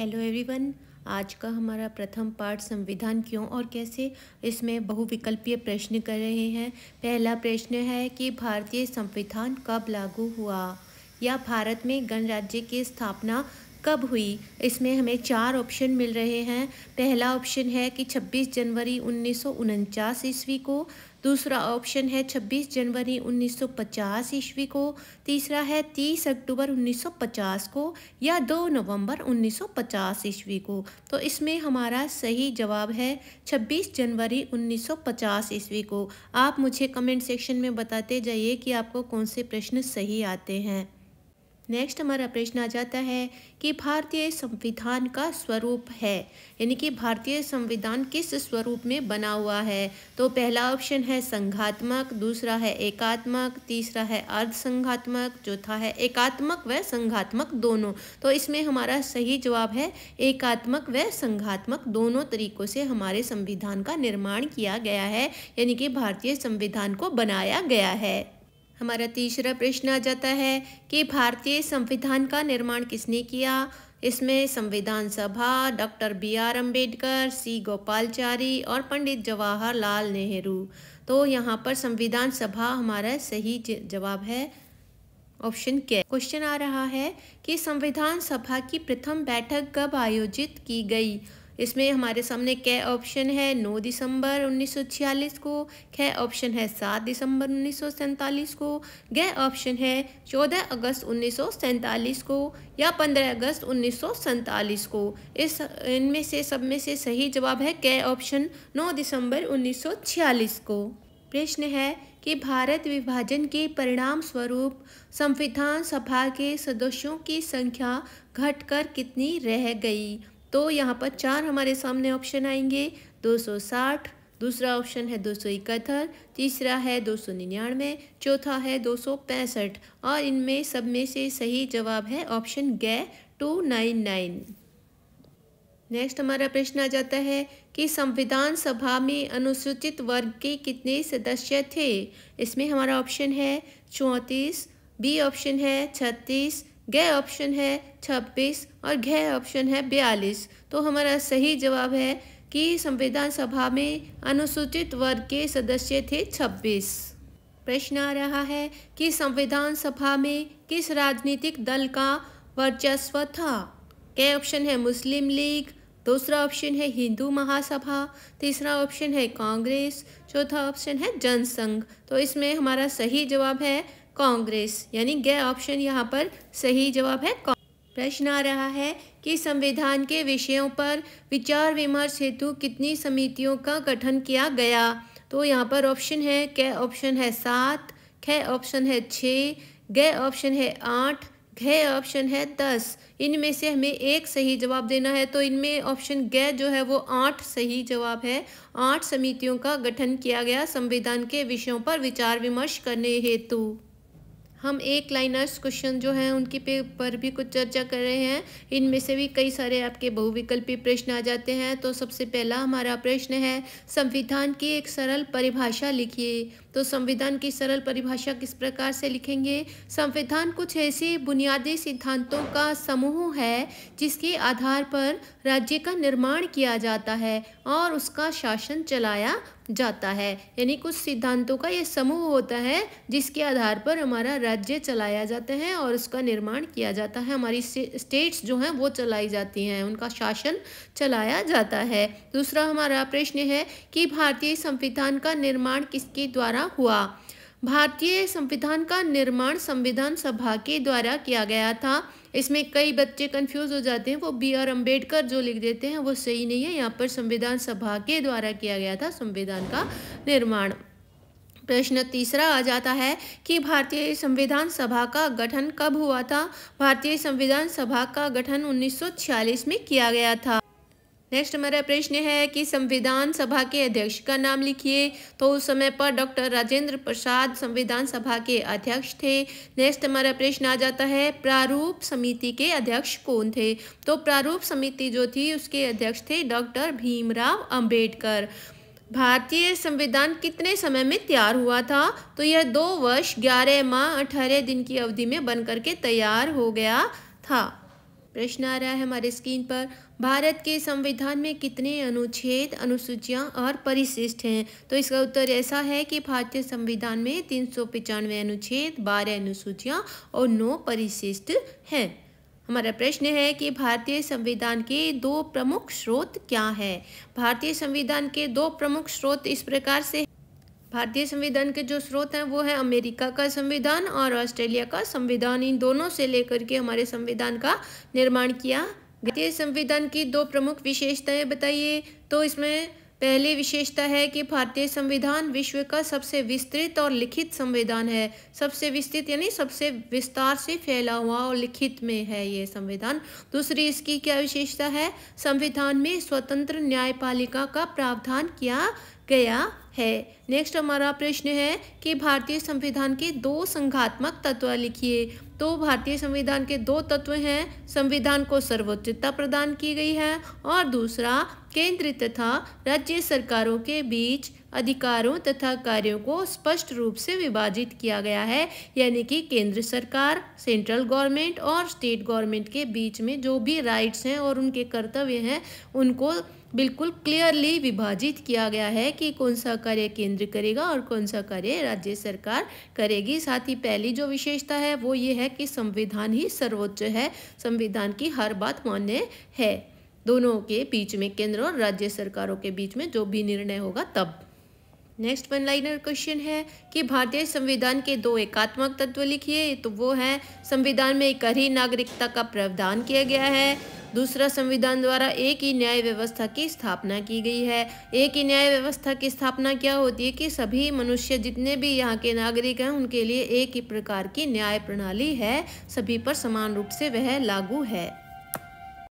hello everyone आज का हमारा प्रथम पाठ संविधान क्यों और कैसे इसमें बहुविकल्पीय प्रश्न कर रहे हैं पहला प्रश्न है कि भारतीय संविधान कब लागू हुआ या भारत में गणराज्य की स्थापना कब हुई इसमें हमें चार ऑप्शन मिल रहे हैं पहला ऑप्शन है कि 26 जनवरी उन्नीस ईस्वी को दूसरा ऑप्शन है 26 जनवरी 1950 ईस्वी को तीसरा है 30 अक्टूबर 1950 को या 2 नवंबर 1950 ईस्वी को तो इसमें हमारा सही जवाब है 26 जनवरी 1950 ईस्वी को आप मुझे कमेंट सेक्शन में बताते जाइए कि आपको कौन से प्रश्न सही आते हैं नेक्स्ट हमारा प्रश्न आ जाता है कि भारतीय संविधान का स्वरूप है यानी कि भारतीय संविधान किस स्वरूप में बना हुआ है तो पहला ऑप्शन है संघात्मक दूसरा है एकात्मक तीसरा है अर्ध संघात्मक चौथा है एकात्मक व संघात्मक दोनों तो इसमें हमारा सही जवाब है एकात्मक व संघात्मक दोनों तरीकों से हमारे संविधान का निर्माण किया गया है यानी कि भारतीय संविधान को बनाया गया है हमारा तीसरा प्रश्न आ जाता है कि भारतीय संविधान का निर्माण किसने किया इसमें संविधान सभा doctor B R Ambedkar C Gopalachari और पंडित जवाहरलाल नेहरू तो यहाँ पर संविधान सभा हमारा सही जवाब है ऑप्शन के क्वेश्चन आ रहा है कि संविधान सभा की प्रथम बैठक कब आयोजित की गई इसमें हमारे सामने कै ऑप्शन है नौ दिसंबर उन्नीस को ख ऑप्शन है सात दिसंबर उन्नीस को ग ऑप्शन है चौदह अगस्त उन्नीस को या पंद्रह अगस्त उन्नीस को इस इनमें से सब में से सही जवाब है कै ऑप्शन नौ दिसंबर उन्नीस को प्रश्न है कि भारत विभाजन के परिणाम स्वरूप संविधान सभा के सदस्यों की संख्या घटकर कितनी रह गई तो यहाँ पर चार हमारे सामने ऑप्शन आएंगे 260 दूसरा ऑप्शन है दो तीसरा है दो चौथा है दो और इनमें सब में से सही जवाब है ऑप्शन गै टू नाइन नाइन नेक्स्ट हमारा प्रश्न आ जाता है कि संविधान सभा में अनुसूचित वर्ग के कितने सदस्य थे इसमें हमारा ऑप्शन है चौंतीस बी ऑप्शन है छत्तीस गै ऑप्शन है छब्बीस और घय ऑप्शन है बयालीस तो हमारा सही जवाब है कि संविधान सभा में अनुसूचित वर्ग के सदस्य थे छब्बीस प्रश्न आ रहा है कि संविधान सभा में किस राजनीतिक दल का वर्चस्व था क्या ऑप्शन है मुस्लिम लीग दूसरा ऑप्शन है हिंदू महासभा तीसरा ऑप्शन है कांग्रेस चौथा ऑप्शन है जनसंघ तो इसमें हमारा सही जवाब है कांग्रेस यानी गै ऑप्शन यहाँ पर सही जवाब है प्रश्न आ रहा है कि संविधान के विषयों पर विचार विमर्श हेतु कितनी समितियों का गठन किया गया तो यहाँ पर ऑप्शन है क ऑप्शन है सात ख ऑप्शन है छः ग ऑप्शन है आठ घ ऑप्शन है दस इनमें से हमें एक सही जवाब देना है तो इनमें ऑप्शन ग जो है वो आठ सही जवाब है आठ समितियों का गठन किया गया संविधान के विषयों पर विचार विमर्श करने हेतु हम एक लाइनर्स क्वेश्चन जो हैं उनके पे पर भी कुछ चर्चा कर रहे हैं इनमें से भी कई सारे आपके बहुविकल्पी प्रश्न आ जाते हैं तो सबसे पहला हमारा प्रश्न है संविधान की एक सरल परिभाषा लिखिए तो संविधान की सरल परिभाषा किस प्रकार से लिखेंगे संविधान कुछ ऐसे बुनियादी सिद्धांतों का समूह है जिसके आधार पर राज्य का निर्माण किया जाता है और उसका शासन चलाया जाता है यानी कुछ सिद्धांतों का ये समूह होता है जिसके आधार पर हमारा राज्य चलाया जाता है और उसका निर्माण किया जाता है हमारी स्टेट्स जो हैं वो चलाई जाती हैं उनका शासन चलाया जाता है दूसरा हमारा प्रश्न है कि भारतीय संविधान का निर्माण किसके द्वारा हुआ भारतीय संविधान का निर्माण संविधान सभा के द्वारा किया गया था इसमें कई बच्चे कंफ्यूज हो जाते हैं वो बी आर अम्बेडकर जो लिख देते हैं वो सही नहीं है यहाँ पर संविधान सभा के द्वारा किया गया था संविधान का निर्माण प्रश्न तीसरा आ जाता है कि भारतीय संविधान सभा का गठन कब हुआ था भारतीय संविधान सभा का गठन 1946 में किया गया था नेक्स्ट हमारा प्रश्न है कि संविधान सभा के अध्यक्ष का नाम लिखिए तो उस समय पर डॉक्टर राजेंद्र प्रसाद संविधान सभा के अध्यक्ष थे नेक्स्ट हमारा प्रश्न आ जाता है प्रारूप समिति के अध्यक्ष कौन थे तो प्रारूप समिति जो थी उसके अध्यक्ष थे डॉक्टर भीमराव अंबेडकर भारतीय संविधान कितने समय में तैयार हुआ था तो यह दो वर्ष ग्यारह माह अठारह दिन की अवधि में बनकर के तैयार हो गया था प्रश्न आ रहा है हमारे स्क्रीन पर भारत के संविधान में कितने अनुच्छेद अनुसूचियाँ और परिशिष्ट हैं तो इसका उत्तर ऐसा है कि भारतीय संविधान में तीन सौ अनुच्छेद बारह अनुसूचियाँ और नौ परिशिष्ट हैं हमारा प्रश्न है कि भारतीय संविधान के दो प्रमुख स्रोत क्या है भारतीय संविधान के दो प्रमुख स्रोत इस प्रकार से भारतीय संविधान के जो स्रोत हैं वो है अमेरिका का संविधान और ऑस्ट्रेलिया का संविधान इन दोनों से लेकर के हमारे संविधान का निर्माण किया भारतीय संविधान की दो प्रमुख विशेषताएं बताइए तो इसमें पहली विशेषता है कि भारतीय संविधान विश्व का सबसे विस्तृत और लिखित संविधान है सबसे विस्तृत यानी सबसे विस्तार से फैला हुआ और लिखित में है ये संविधान दूसरी इसकी क्या विशेषता है संविधान में स्वतंत्र न्यायपालिका का प्रावधान किया गया है नेक्स्ट हमारा प्रश्न है कि भारतीय संविधान के दो संघात्मक तत्व लिखिए तो भारतीय संविधान के दो तत्व हैं संविधान को सर्वोच्चता प्रदान की गई है और दूसरा केंद्र तथा राज्य सरकारों के बीच अधिकारों तथा कार्यों को स्पष्ट रूप से विभाजित किया गया है यानी कि केंद्र सरकार सेंट्रल गवर्नमेंट और स्टेट गवर्नमेंट के बीच में जो भी राइट्स हैं और उनके कर्तव्य हैं उनको बिल्कुल क्लियरली विभाजित किया गया है कि कौन सा कार्य केंद्र करेगा और कौन सा कार्य राज्य सरकार करेगी साथ ही पहली जो विशेषता है वो ये है कि संविधान ही सर्वोच्च है संविधान की हर बात मान्य है दोनों के बीच में केंद्र और राज्य सरकारों के बीच में जो भी निर्णय होगा तब नेक्स्ट वन लाइनर क्वेश्चन है कि भारतीय संविधान के दो एकात्मक तत्व लिखिए तो वो है संविधान में एक ही नागरिकता का प्रावधान किया गया है दूसरा संविधान द्वारा एक ही न्याय व्यवस्था की स्थापना की गई है एक ही न्याय व्यवस्था की स्थापना क्या होती है कि सभी मनुष्य जितने भी यहाँ के नागरिक हैं उनके लिए एक ही प्रकार की न्याय प्रणाली है सभी पर समान रूप से वह लागू है